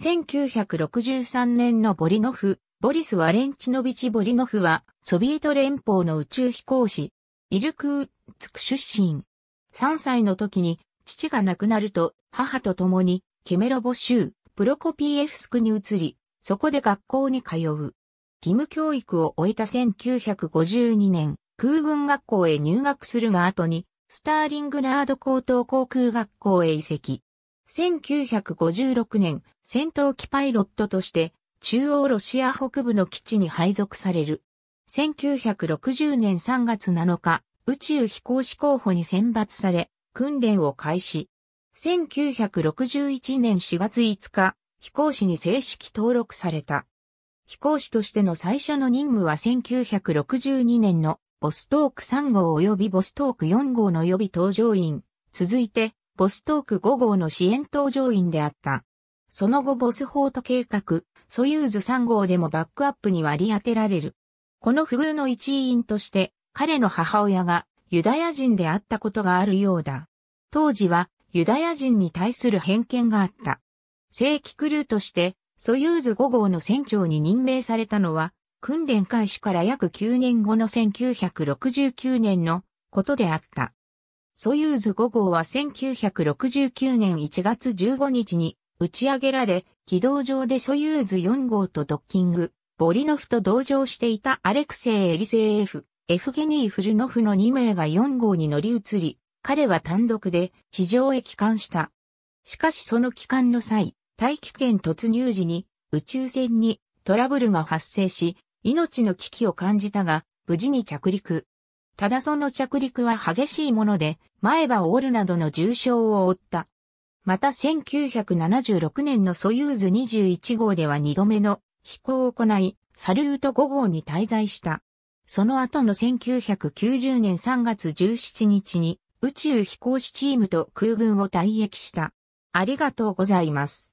1963年のボリノフ、ボリス・ワレンチノビチ・ボリノフは、ソビエト連邦の宇宙飛行士、イルクーツク出身。3歳の時に、父が亡くなると、母と共に、ケメロボ州、プロコピーエフスクに移り、そこで学校に通う。義務教育を終えた1952年、空軍学校へ入学するが後に、スターリングラード高等航空学校へ移籍。1956年、戦闘機パイロットとして、中央ロシア北部の基地に配属される。1960年3月7日、宇宙飛行士候補に選抜され、訓練を開始。1961年4月5日、飛行士に正式登録された。飛行士としての最初の任務は1962年のボストーク3号及びボストーク4号の予備搭乗員。続いて、ボストーク5号の支援搭乗員であった。その後ボスホート計画、ソユーズ3号でもバックアップに割り当てられる。この不遇の一員として、彼の母親がユダヤ人であったことがあるようだ。当時はユダヤ人に対する偏見があった。正規クルーとして、ソユーズ5号の船長に任命されたのは、訓練開始から約9年後の1969年のことであった。ソユーズ5号は1969年1月15日に打ち上げられ、軌道上でソユーズ4号とドッキング、ボリノフと同乗していたアレクセイ・エリセイ・エフ、エフゲニー・フルノフの2名が4号に乗り移り、彼は単独で地上へ帰還した。しかしその帰還の際、大気圏突入時に宇宙船にトラブルが発生し、命の危機を感じたが、無事に着陸。ただその着陸は激しいもので、前歯を折るなどの重傷を負った。また1976年のソユーズ21号では2度目の飛行を行い、サルート5号に滞在した。その後の1990年3月17日に宇宙飛行士チームと空軍を退役した。ありがとうございます。